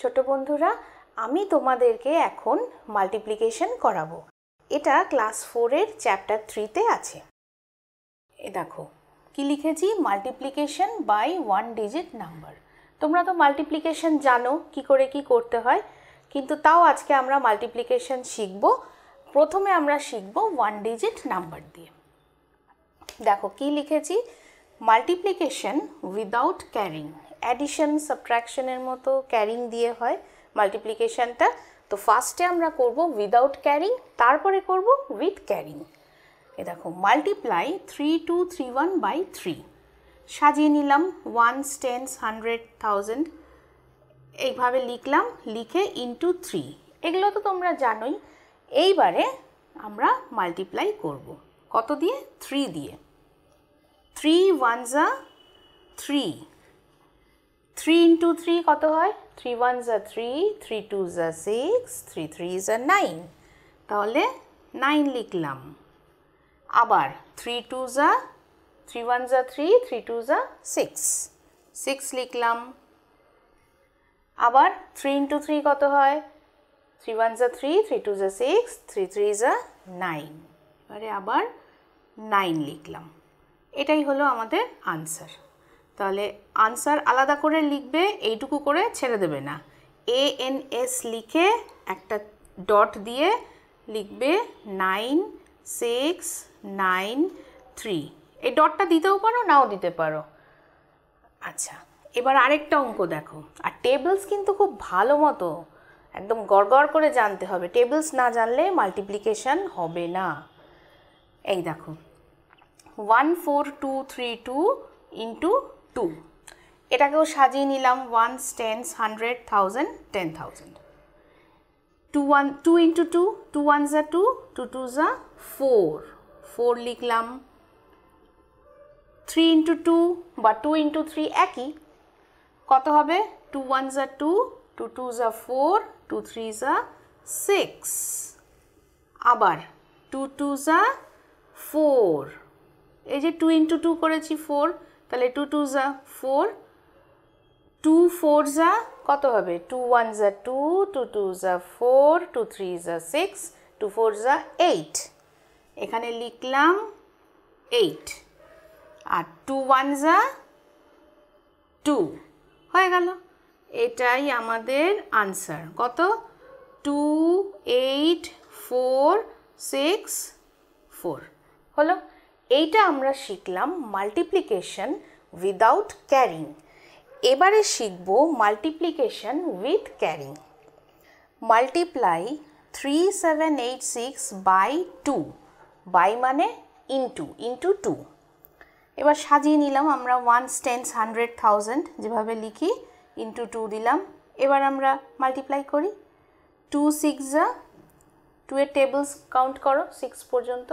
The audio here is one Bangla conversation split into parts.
ছোট বন্ধুরা আমি তোমাদেরকে এখন মাল্টিপ্লিকেশন করাবো এটা ক্লাস ফোরের চ্যাপ্টার থ্রিতে আছে এ দেখো কি লিখেছি multiplication by one digit number তোমরা তো মাল্টিপ্লিকেশন জানো কি করে কি করতে হয় কিন্তু তাও আজকে আমরা মাল্টিপ্লিকেশন শিখব প্রথমে আমরা শিখব ওয়ান ডিজিট নাম্বার দিয়ে দেখো কি লিখেছি মাল্টিপ্লিকেশন উইদাউট ক্যারিং অ্যাডিশন সাবট্র্যাকশনের মতো ক্যারিং দিয়ে হয় মাল্টিপ্লিকেশানটা তো ফার্স্টে আমরা করব উইদাউট ক্যারিং তারপরে করব উইথ ক্যারিং এ দেখো multiply three two three one by three সাজিয়ে নিলাম ওয়ান টেন্স হান্ড্রেড থাউজেন্ড এইভাবে লিখলাম লিখে ইন্টু থ্রি এগুলো তো তোমরা জানোই এইবারে আমরা মাল্টিপ্লাই করব কত দিয়ে থ্রি দিয়ে থ্রি ওয়ান জা থ্রি থ্রি ইন্টু থ্রি কত হয় থ্রি ওয়ান যা থ্রি থ্রি টু যা সিক্স থ্রি থ্রি যা নাইন তাহলে নাইন লিখলাম আবার থ্রি টু যা থ্রি ওয়ান যা থ্রি থ্রি টু যা সিক্স সিক্স লিখলাম আবার থ্রি ইন্টু থ্রি কত হয় থ্রি ওয়ান যা থ্রি থ্রি টু যা সিক্স থ্রি থ্রি যা নাইন এবারে আবার নাইন লিখলাম এটাই হলো আমাদের আনসার তাহলে আনসার আলাদা করে লিখবে এইটুকু করে ছেড়ে দেবে না এ এন এস লিখে একটা ডট দিয়ে লিখবে নাইন সিক্স নাইন থ্রি এই ডটটা দিতেও পারো নাও দিতে পারো আচ্ছা এবার আরেকটা অঙ্ক দেখো আর টেবলস কিন্তু খুব ভালো মতো একদম গড়গড় করে জানতে হবে টেবলস না জানলে মাল্টিপ্লিকেশান হবে না এই দেখো one four two three two into two এটাকেও সাজিয়ে নিলাম ones tens hundred thousand ten thousand two one two into two two one জা টু টু টু জা ফোর ফোর লিখলাম থ্রি ইন্টু টু বা টু ইন্টু থ্রি একই কত হবে টু ওয়ান জা টু টু টু জা ফোর টু থ্রি জা সিক্স আবার টু টু জা ফোর এই যে টু ইন্টু টু করেছি ফোর তাহলে টু টু জা ফোর টু ফোর জা কত হবে টু ওয়ান জা টু টু টু জা ফোর টু থ্রি জা সিক্স টু ফোর জা এইট এখানে লিখলাম এইট আর টু ওয়ান জা টু হয়ে গেল এটাই আমাদের আনসার কত two eight four six four হলো এইটা আমরা শিখলাম মাল্টিপ্লিকেশন উইদাউট ক্যারিং এবারে শিখব multiplication with carrying multiply three seven eight six by two by মানে ইন্টু ইন্টু টু এবার সাজিয়ে নিলাম আমরা ওয়ান টেন্স হান্ড্রেড থাউজেন্ড যেভাবে লিখি ইন্টু টু দিলাম এবার আমরা মাল্টিপ্লাই করি টু সিক্স টু এর টেবলস কাউন্ট করো সিক্স পর্যন্ত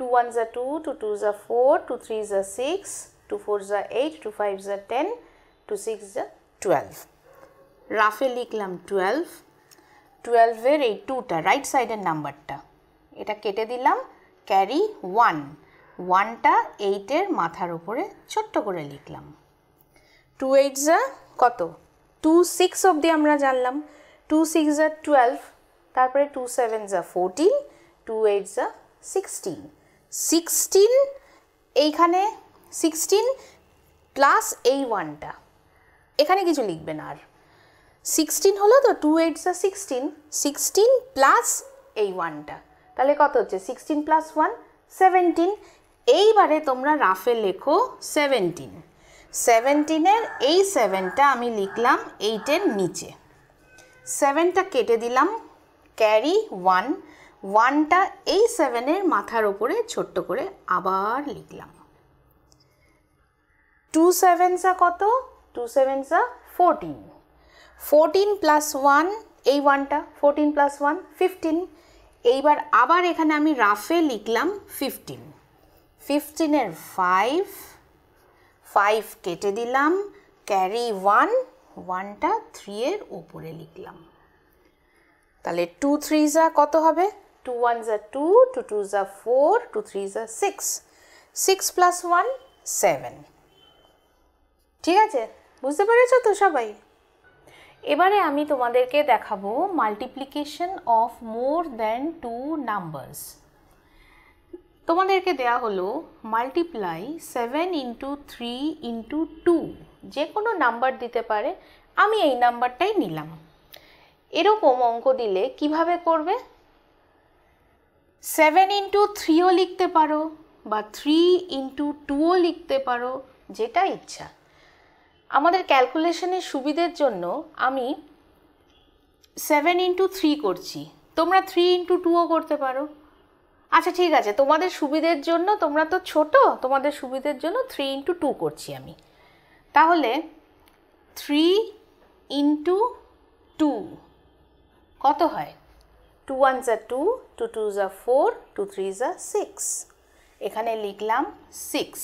2 ones are 2, 2 twos are 4, 2 threes are 6, 2 fours are 8, 2 fives are 10, 2 six are 12. রাফে লিখলাম টুয়েলভ টুয়েলভের এই টুটা রাইট সাইডের নাম্বারটা এটা কেটে দিলাম ক্যারি ওয়ান ওয়ানটা এইটের মাথার ওপরে ছোট্ট করে লিখলাম টু এইটসা কত টু সিক্স অবধি আমরা জানলাম টু সিক্স আর টুয়েলভ তারপরে টু সেভেন যা ফোরটিন টু এইট যা সিক্সটিন সিক্সটিন এইখানে সিক্সটিন প্লাস এই ওয়ানটা এখানে কিছু লিখবেন আর সিক্সটিন হলো তো টু এইটস এইটসা সিক্সটিন সিক্সটিন প্লাস এই ওয়ানটা তাহলে কত হচ্ছে সিক্সটিন প্লাস ওয়ান সেভেন্টিন এইবারে তোমরা রাফে লেখো সেভেন্টিন সেভেন্টিনের এই সেভেনটা আমি লিখলাম এইটের নিচে সেভেনটা কেটে দিলাম ক্যারি ওয়ান ওয়ানটা এই সেভেনের মাথার ওপরে ছোট্ট করে আবার লিখলাম টু সেভেনসা কত টু সেভেনসা ফোরটিন ফোরটিন প্লাস ওয়ান এই ওয়ানটা ফোরটিন প্লাস ওয়ান ফিফটিন এইবার আবার এখানে আমি রাফে লিখলাম ফিফটিন ফিফটিনের ফাইভ ফাইভ কেটে দিলাম ক্যারি ওয়ান ওয়ানটা থ্রি এর উপরে লিখলাম তাহলে টু থ্রিজা কত হবে 2 ones are 2, 2 twos are 4, 2 threes are 6. 6 plus 1, 7. ঠিক আছে বুঝতে পেরেছো তো সবাই এবারে আমি তোমাদেরকে দেখাবো multiplication of more than two numbers তোমাদেরকে দেয়া হলো multiply seven into three into two যে কোনো নাম্বার দিতে পারে আমি এই নাম্বারটাই নিলাম এরকম অঙ্ক দিলে কিভাবে করবে সেভেন ইন্টু থ্রিও লিখতে পারো বা থ্রি ইন্টু টুও লিখতে পারো যেটা ইচ্ছা আমাদের ক্যালকুলেশনের সুবিধের জন্য আমি সেভেন ইন্টু থ্রি করছি তোমরা থ্রি ইন্টু টুও করতে পারো আচ্ছা ঠিক আছে তোমাদের সুবিধের জন্য তোমরা তো ছোট তোমাদের সুবিধের জন্য থ্রি ইন্টু টু করছি আমি তাহলে থ্রি ইন্টু টু কত হয় টু ওয়ানস আর টু টু টুজ আর ফোর টু থ্রিজ আর সিক্স এখানে লিখলাম সিক্স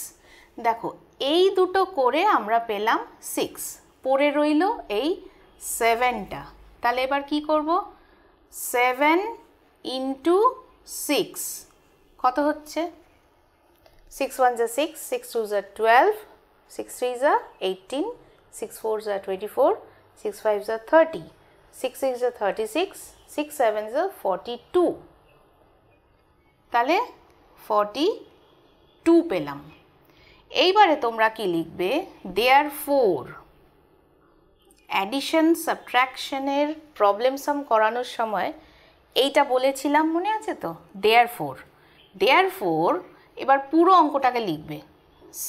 দেখো এই দুটো করে আমরা পেলাম সিক্স পড়ে রইল এই সেভেনটা তাহলে এবার কি করব সেভেন ইন্টু সিক্স কত হচ্ছে সিক্স ওয়ান জা সিক্স সিক্স টু জা টুয়েলভ সিক্স থ্রি জা এইটিন সিক্স ফোর জা টোয়েন্টি ফোর সিক্স ফাইভ জা থার্টি সিক্স সিক্স জা thirty six six seven zero forty two তাহলে ফর্টি টু পেলাম এইবারে তোমরা কি লিখবে দেয়ার ফোর অ্যাডিশন সাবট্র্যাকশনের প্রবলেম সাম করানোর সময় এইটা বলেছিলাম মনে আছে তো দেয়ার ফোর দেয়ার ফোর এবার পুরো অঙ্কটাকে লিখবে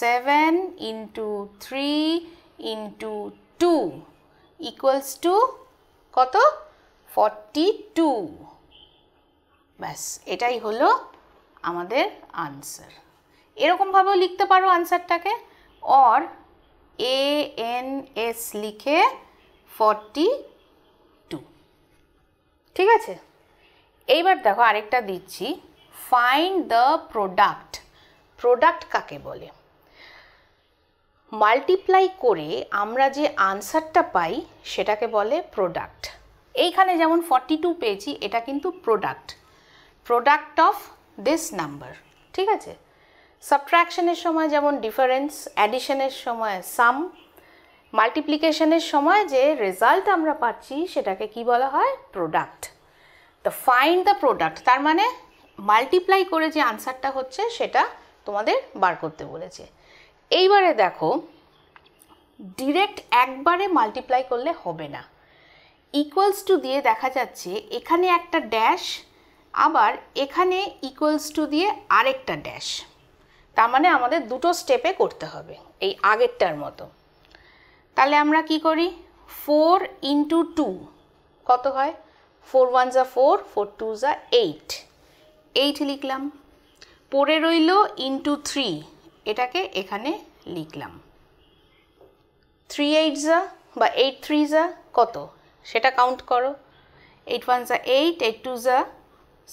seven into three into two equals to কত ফর্টি টু ব্যাস এটাই হলো আমাদের আনসার এরকমভাবেও লিখতে পারো আনসারটাকে অর এ এন এস লিখে ফর্টি টু ঠিক আছে এইবার দেখো আরেকটা দিচ্ছি ফাইন্ড দ্য প্রোডাক্ট প্রোডাক্ট কাকে বলে মাল্টিপ্লাই করে আমরা যে আনসারটা পাই সেটাকে বলে প্রোডাক্ট এইখানে যেমন ফর্টি টু পেয়েছি এটা কিন্তু product product of this number ঠিক আছে সাবট্র্যাকশনের সময় যেমন ডিফারেন্স অ্যাডিশনের সময় সাম মাল্টিপ্লিকেশনের সময় যে রেজাল্ট আমরা পাচ্ছি সেটাকে কি বলা হয় প্রোডাক্ট তো ফাইন্ড দ্য প্রোডাক্ট তার মানে মাল্টিপ্লাই করে যে আনসারটা হচ্ছে সেটা তোমাদের বার করতে বলেছে এইবারে দেখো ডিরেক্ট একবারে মাল্টিপ্লাই করলে হবে না ইকুয়ালস টু দিয়ে দেখা যাচ্ছে এখানে একটা ড্যাশ আবার এখানে ইকুয়ালস টু দিয়ে আরেকটা ড্যাশ তার মানে আমাদের দুটো স্টেপে করতে হবে এই আগেরটার মতো তাহলে আমরা কি করি ফোর ইন্টু টু কত হয় ফোর ওয়ান জা ফোর ফোর টু জা এইট এইট লিখলাম পড়ে রইল ইন্টু থ্রি এটাকে এখানে লিখলাম থ্রি এইট জা বা এইট থ্রি জা কত সেটা কাউন্ট করো এইট ওয়ান জা এইট এইট টু জা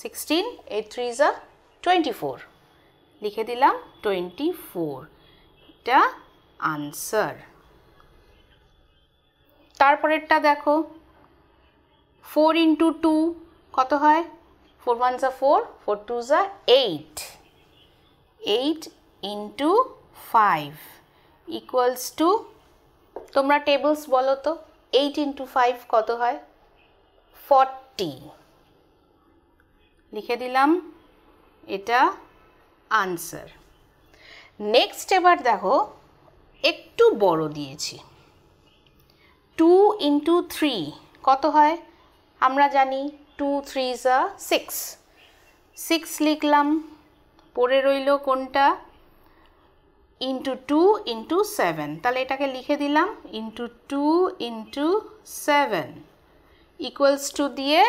সিক্সটিন এইট থ্রি জা টোয়েন্টি ফোর লিখে দিলাম টোয়েন্টি ফোর এটা আনসার তারপরেরটা দেখো ফোর ইন্টু টু কত হয় ফোর ওয়ান জা ফোর ফোর টু জা eight eight into five equals to তোমরা টেবলস বলো তো এইট ইন্টু ফাইভ কত হয় ফর্টি লিখে দিলাম এটা আনসার নেক্সট এবার দেখো একটু বড় দিয়েছি টু ইন্টু থ্রি কত হয় আমরা জানি টু থ্রি যা সিক্স সিক্স লিখলাম পড়ে রইল কোনটা ইন্টু টু ইন্টু সেভেন তাহলে এটাকে লিখে দিলাম into two into seven equals to দিয়ে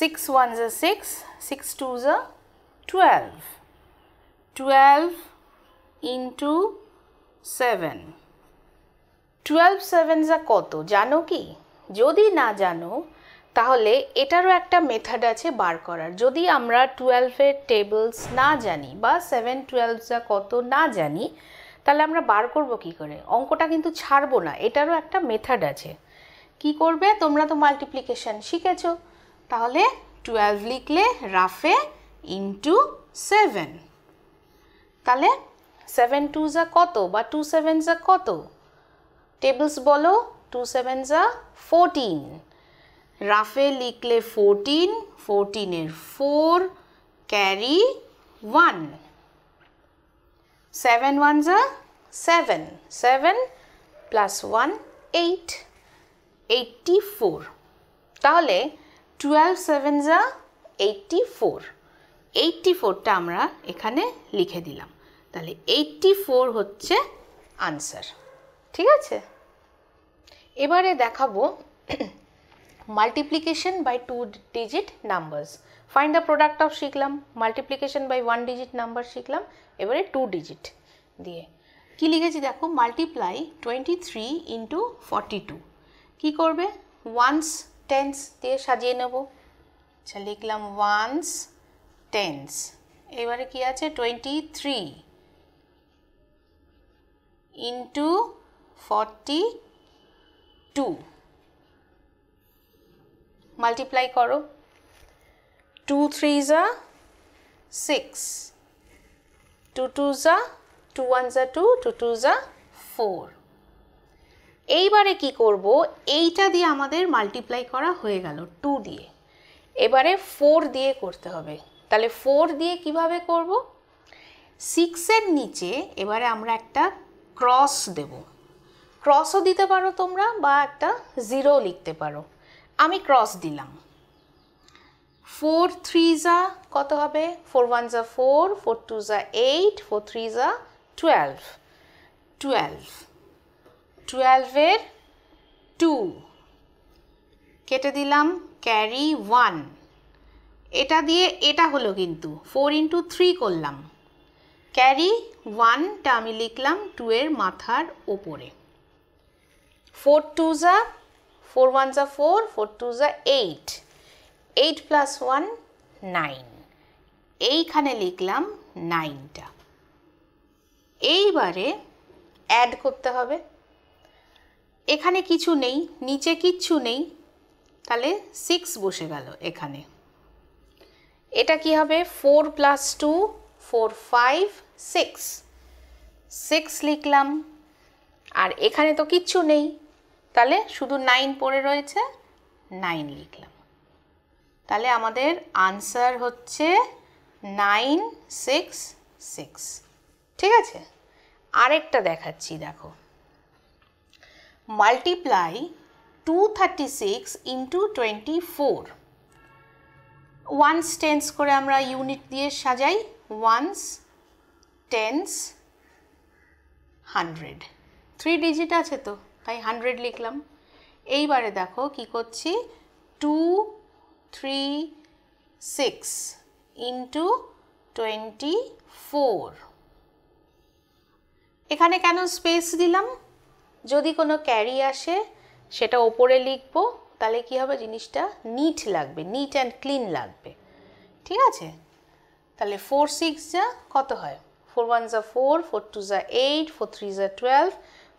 সিক্স ওয়ান জা সিক্স সিক্স টু জা twelve twelve into seven twelve seven যা কত জানো কি যদি না জানো তাহলে এটারও একটা মেথড আছে বার করার যদি আমরা টুয়েলভের টেবলস না জানি বা সেভেন টুয়েলভসটা কত না জানি তাহলে আমরা বার করব কি করে অঙ্কটা কিন্তু ছাড়বো না এটারও একটা মেথড আছে কি করবে তোমরা তো মাল্টিপ্লিকেশান শিখেছো তাহলে টুয়েলভ লিখলে রাফে ইন্টু সেভেন তাহলে সেভেন টু যা কত বা টু সেভেন যা কত টেবলস বলো টু সেভেন যা ফোরটিন রাফেল লিখলে ফোরটিন ফোরটিনের four carry one seven one যা seven seven plus one eight eighty four তাহলে টুয়েলভ সেভেন যা এইটটি ফোর এইটটি ফোরটা আমরা এখানে লিখে দিলাম তাহলে এইটটি ফোর হচ্ছে আনসার ঠিক আছে এবারে দেখাবো multiplication by two digit numbers find the product of শিখলাম multiplication by one digit number শিখলাম এবারে two digit দিয়ে কি লিখেছি দেখো multiply 23 into 42 কি করবে ওয়ান্স টেন্স দিয়ে সাজিয়ে নেব আচ্ছা লিখলাম ওয়ান্স টেন্স এবারে কি আছে twenty three into forty two multiply করো টু থ্রি জা সিক্স টু টু জা টু ওয়ান জা টু টু টু জা ফোর এইবারে কি করব এইটা দিয়ে আমাদের মাল্টিপ্লাই করা হয়ে গেল টু দিয়ে এবারে ফোর দিয়ে করতে হবে তাহলে ফোর দিয়ে কিভাবে করব সিক্সের নিচে এবারে আমরা একটা ক্রস দেব ক্রসও দিতে পারো তোমরা বা একটা জিরো লিখতে পারো আমি ক্রস দিলাম ফোর থ্রি যা কত হবে ফোর ওয়ান যা ফোর ফোর টু যা এইট ফোর থ্রি যা টুয়েলভ টুয়েলভ টুয়েলভের টু কেটে দিলাম ক্যারি ওয়ান এটা দিয়ে এটা হলো কিন্তু ফোর ইন্টু থ্রি করলাম ক্যারি ওয়ানটা আমি লিখলাম টু এর মাথার ওপরে ফোর টু যা 4 ones are 4, 4 twos are 8. 8 plus 1, 9. এইখানে লিখলাম নাইনটা এইবারে অ্যাড করতে হবে এখানে কিছু নেই নিচে কিচ্ছু নেই তাহলে সিক্স বসে গেল এখানে এটা কি হবে four plus two four five six six লিখলাম আর এখানে তো কিচ্ছু নেই তাহলে শুধু নাইন পড়ে রয়েছে নাইন লিখলাম তাহলে আমাদের আনসার হচ্ছে নাইন সিক্স সিক্স ঠিক আছে আরেকটা দেখাচ্ছি দেখো multiply two thirty six into twenty four ones tens করে আমরা ইউনিট দিয়ে সাজাই ones tens hundred three digit আছে তো তাই হান্ড্রেড লিখলাম এইবারে দেখো কি করছি two three six into twenty four এখানে কেন স্পেস দিলাম যদি কোনো ক্যারি আসে সেটা ওপরে লিখবো তাহলে কি হবে জিনিসটা নিট লাগবে নিট অ্যান্ড ক্লিন লাগবে ঠিক আছে তাহলে ফোর সিক্স যা কত হয় ফোর ওয়ান যা ফোর ফোর টু যা এইট ফোর থ্রি যা টুয়েলভ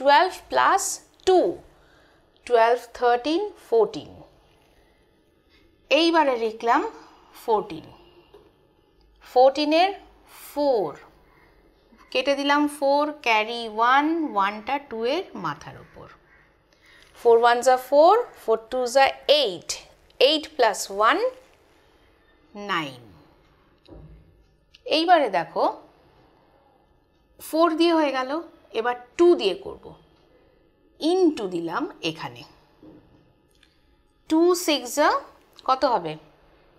12 plus 2 12 13 14 এইবারে লিখলাম 14 14 এর 4 কেটে দিলাম 4 ক্যারি 1 1টা 2 এর মাথার উপর 4 1s are 4 4 2s are 8 8 plus 1 9 এইবারে দেখো 4 দিয়ে হয়ে গেল এবার টু দিয়ে করব ইন টু দিলাম এখানে টু সিক্স কত হবে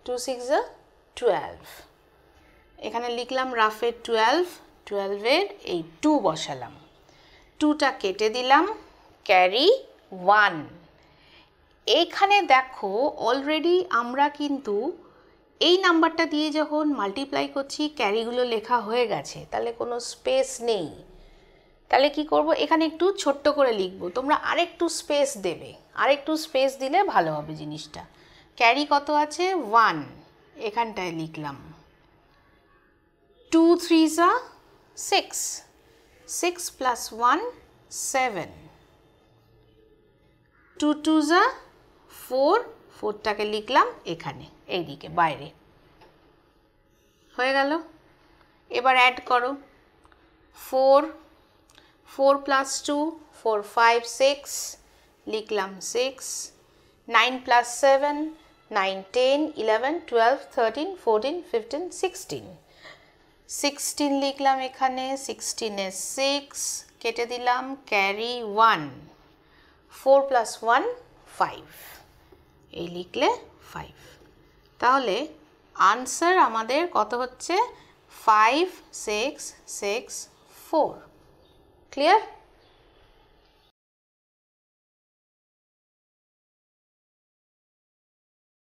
টু সিক্স টুয়েলভ এখানে লিখলাম রাফের টুয়েলভ টুয়েলভের এই টু বসালাম টুটা কেটে দিলাম ক্যারি ওয়ান এখানে দেখো অলরেডি আমরা কিন্তু এই নাম্বারটা দিয়ে যখন মাল্টিপ্লাই করছি ক্যারিগুলো লেখা হয়ে গেছে তাহলে কোনো স্পেস নেই তাহলে কি করব এখানে একটু ছোট্ট করে লিখব তোমরা আরেকটু স্পেস দেবে আরেকটু স্পেস দিলে ভালো হবে জিনিসটা ক্যারি কত আছে ওয়ান এখানটায় লিখলাম টু থ্রি যা six six plus one seven two two যা ফোর ফোরটাকে লিখলাম এখানে এইদিকে বাইরে হয়ে গেল এবার অ্যাড করো four four plus two four five six লিখলাম six nine plus seven nine ten eleven twelve thirteen fourteen fifteen sixteen sixteen লিখলাম এখানে সিক্সটিনে সিক্স কেটে দিলাম carry one four plus one five এই লিখলে ফাইভ তাহলে আনসার আমাদের কত হচ্ছে five six six four Clear?